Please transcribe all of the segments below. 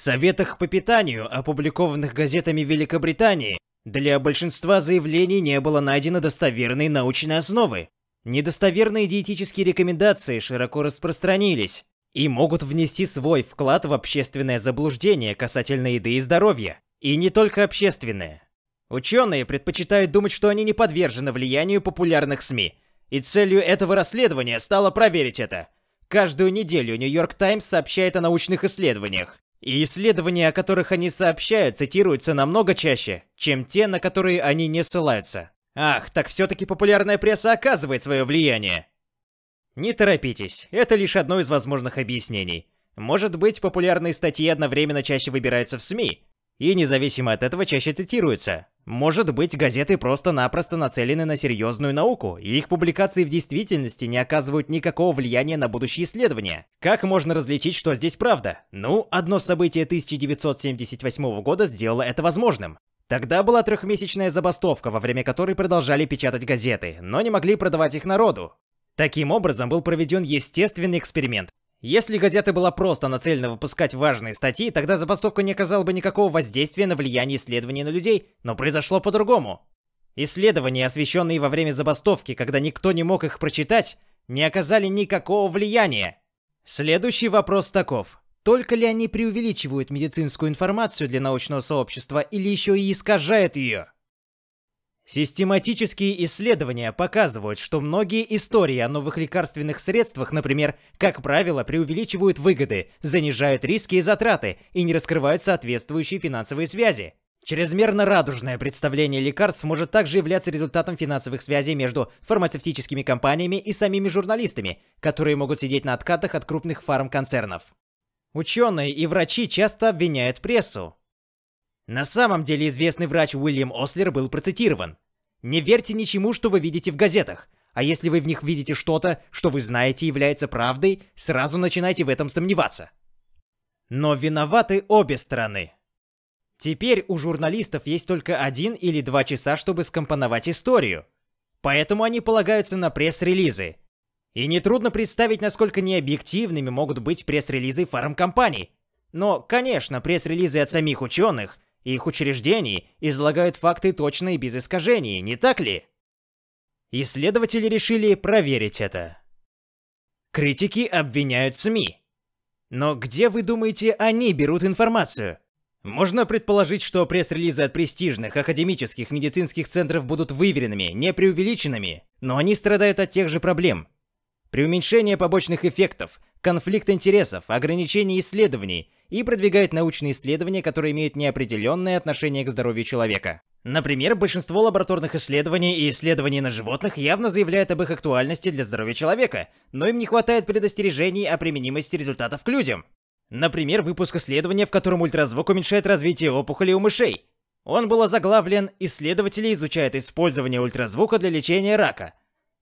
советах по питанию, опубликованных газетами Великобритании, для большинства заявлений не было найдено достоверной научной основы. Недостоверные диетические рекомендации широко распространились и могут внести свой вклад в общественное заблуждение касательно еды и здоровья. И не только общественное. Ученые предпочитают думать, что они не подвержены влиянию популярных СМИ. И целью этого расследования стало проверить это. Каждую неделю Нью-Йорк Таймс сообщает о научных исследованиях, и исследования, о которых они сообщают, цитируются намного чаще, чем те, на которые они не ссылаются. Ах, так все-таки популярная пресса оказывает свое влияние. Не торопитесь, это лишь одно из возможных объяснений. Может быть, популярные статьи одновременно чаще выбираются в СМИ, и независимо от этого чаще цитируются. Может быть, газеты просто-напросто нацелены на серьезную науку, и их публикации в действительности не оказывают никакого влияния на будущие исследования. Как можно различить, что здесь правда? Ну, одно событие 1978 года сделало это возможным. Тогда была трехмесячная забастовка, во время которой продолжали печатать газеты, но не могли продавать их народу. Таким образом был проведен естественный эксперимент. Если газета была просто нацелена выпускать важные статьи, тогда забастовка не оказала бы никакого воздействия на влияние исследований на людей, но произошло по-другому. Исследования, освещенные во время забастовки, когда никто не мог их прочитать, не оказали никакого влияния. Следующий вопрос таков. Только ли они преувеличивают медицинскую информацию для научного сообщества или еще и искажают ее? Систематические исследования показывают, что многие истории о новых лекарственных средствах, например, как правило, преувеличивают выгоды, занижают риски и затраты и не раскрывают соответствующие финансовые связи. Чрезмерно радужное представление лекарств может также являться результатом финансовых связей между фармацевтическими компаниями и самими журналистами, которые могут сидеть на откатах от крупных фармконцернов. Ученые и врачи часто обвиняют прессу, на самом деле известный врач Уильям Ослер был процитирован. Не верьте ничему, что вы видите в газетах. А если вы в них видите что-то, что вы знаете является правдой, сразу начинайте в этом сомневаться. Но виноваты обе стороны. Теперь у журналистов есть только один или два часа, чтобы скомпоновать историю. Поэтому они полагаются на пресс-релизы. И нетрудно представить, насколько необъективными могут быть пресс-релизы фармкомпаний. Но, конечно, пресс-релизы от самих ученых их учреждений излагают факты точно и без искажений, не так ли? Исследователи решили проверить это. Критики обвиняют СМИ. Но где, вы думаете, они берут информацию? Можно предположить, что пресс-релизы от престижных академических медицинских центров будут выверенными, не преувеличенными, но они страдают от тех же проблем. Преуменьшение побочных эффектов, конфликт интересов, ограничение исследований и продвигает научные исследования, которые имеют неопределенное отношение к здоровью человека. Например, большинство лабораторных исследований и исследований на животных явно заявляют об их актуальности для здоровья человека, но им не хватает предостережений о применимости результатов к людям. Например, выпуск исследования, в котором ультразвук уменьшает развитие опухолей у мышей. Он был озаглавлен «Исследователи изучают использование ультразвука для лечения рака».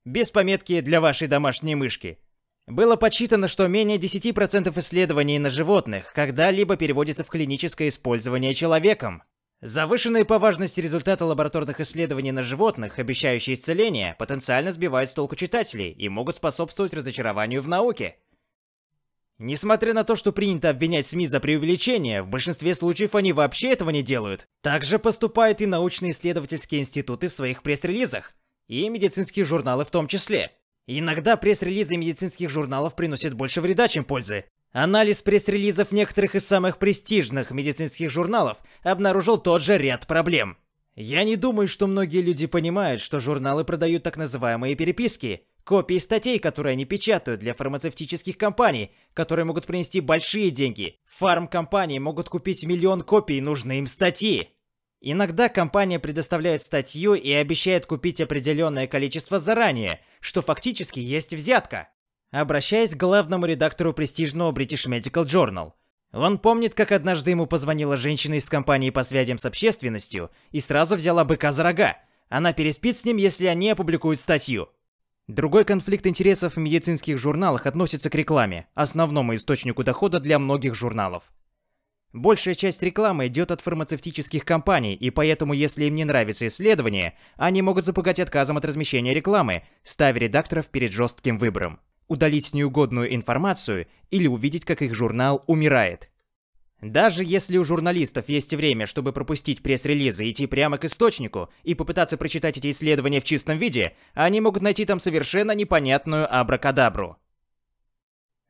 Без пометки «Для вашей домашней мышки». Было подсчитано, что менее 10% исследований на животных когда-либо переводится в клиническое использование человеком. Завышенные по важности результаты лабораторных исследований на животных, обещающие исцеление, потенциально сбивают с толку читателей и могут способствовать разочарованию в науке. Несмотря на то, что принято обвинять СМИ за преувеличение, в большинстве случаев они вообще этого не делают. Также поступают и научно-исследовательские институты в своих пресс-релизах, и медицинские журналы в том числе. Иногда пресс-релизы медицинских журналов приносят больше вреда, чем пользы. Анализ пресс-релизов некоторых из самых престижных медицинских журналов обнаружил тот же ряд проблем. Я не думаю, что многие люди понимают, что журналы продают так называемые переписки, копии статей, которые они печатают для фармацевтических компаний, которые могут принести большие деньги. Фармкомпании могут купить миллион копий нужной им статьи. Иногда компания предоставляет статью и обещает купить определенное количество заранее, что фактически есть взятка. Обращаясь к главному редактору престижного British Medical Journal, он помнит, как однажды ему позвонила женщина из компании по связям с общественностью и сразу взяла быка за рога. Она переспит с ним, если они опубликуют статью. Другой конфликт интересов в медицинских журналах относится к рекламе, основному источнику дохода для многих журналов. Большая часть рекламы идет от фармацевтических компаний, и поэтому, если им не нравится исследование, они могут запугать отказом от размещения рекламы, ставя редакторов перед жестким выбором. Удалить неугодную информацию или увидеть, как их журнал умирает. Даже если у журналистов есть время, чтобы пропустить пресс-релизы, идти прямо к источнику и попытаться прочитать эти исследования в чистом виде, они могут найти там совершенно непонятную абракадабру.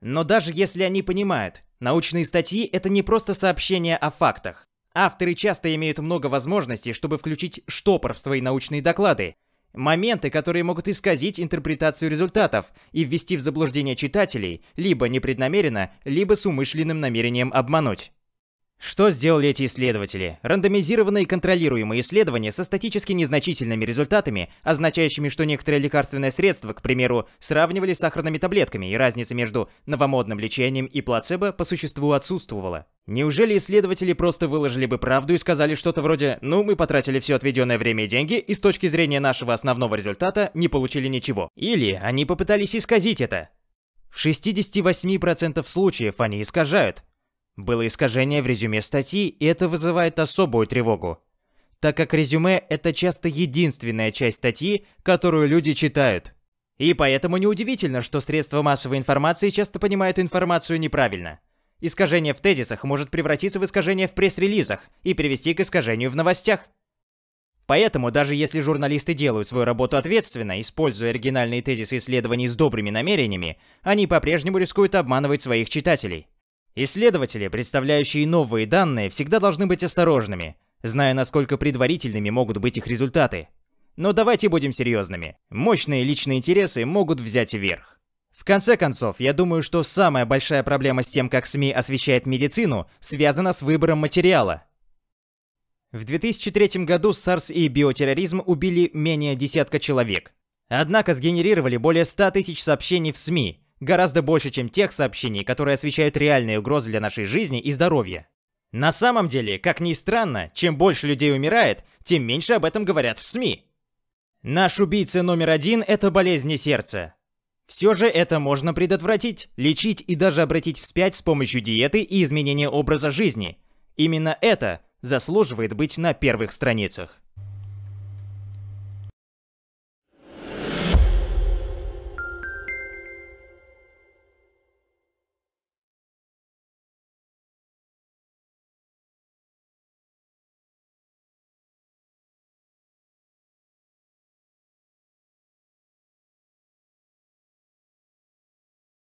Но даже если они понимают, научные статьи – это не просто сообщение о фактах. Авторы часто имеют много возможностей, чтобы включить штопор в свои научные доклады, моменты, которые могут исказить интерпретацию результатов и ввести в заблуждение читателей, либо непреднамеренно, либо с умышленным намерением обмануть. Что сделали эти исследователи? Рандомизированные контролируемые исследования со статически незначительными результатами, означающими, что некоторые лекарственные средства, к примеру, сравнивали с сахарными таблетками, и разница между новомодным лечением и плацебо по существу отсутствовала. Неужели исследователи просто выложили бы правду и сказали что-то вроде «ну, мы потратили все отведенное время и деньги, и с точки зрения нашего основного результата не получили ничего». Или они попытались исказить это. В 68% случаев они искажают, было искажение в резюме статьи, и это вызывает особую тревогу. Так как резюме – это часто единственная часть статьи, которую люди читают. И поэтому неудивительно, что средства массовой информации часто понимают информацию неправильно. Искажение в тезисах может превратиться в искажение в пресс-релизах и привести к искажению в новостях. Поэтому даже если журналисты делают свою работу ответственно, используя оригинальные тезисы исследований с добрыми намерениями, они по-прежнему рискуют обманывать своих читателей. Исследователи, представляющие новые данные, всегда должны быть осторожными, зная, насколько предварительными могут быть их результаты. Но давайте будем серьезными. Мощные личные интересы могут взять верх. В конце концов, я думаю, что самая большая проблема с тем, как СМИ освещает медицину, связана с выбором материала. В 2003 году SARS и биотерроризм убили менее десятка человек. Однако сгенерировали более 100 тысяч сообщений в СМИ, гораздо больше, чем тех сообщений, которые освещают реальные угрозы для нашей жизни и здоровья. На самом деле, как ни странно, чем больше людей умирает, тем меньше об этом говорят в СМИ. Наш убийца номер один – это болезни сердца. Все же это можно предотвратить, лечить и даже обратить вспять с помощью диеты и изменения образа жизни. Именно это заслуживает быть на первых страницах.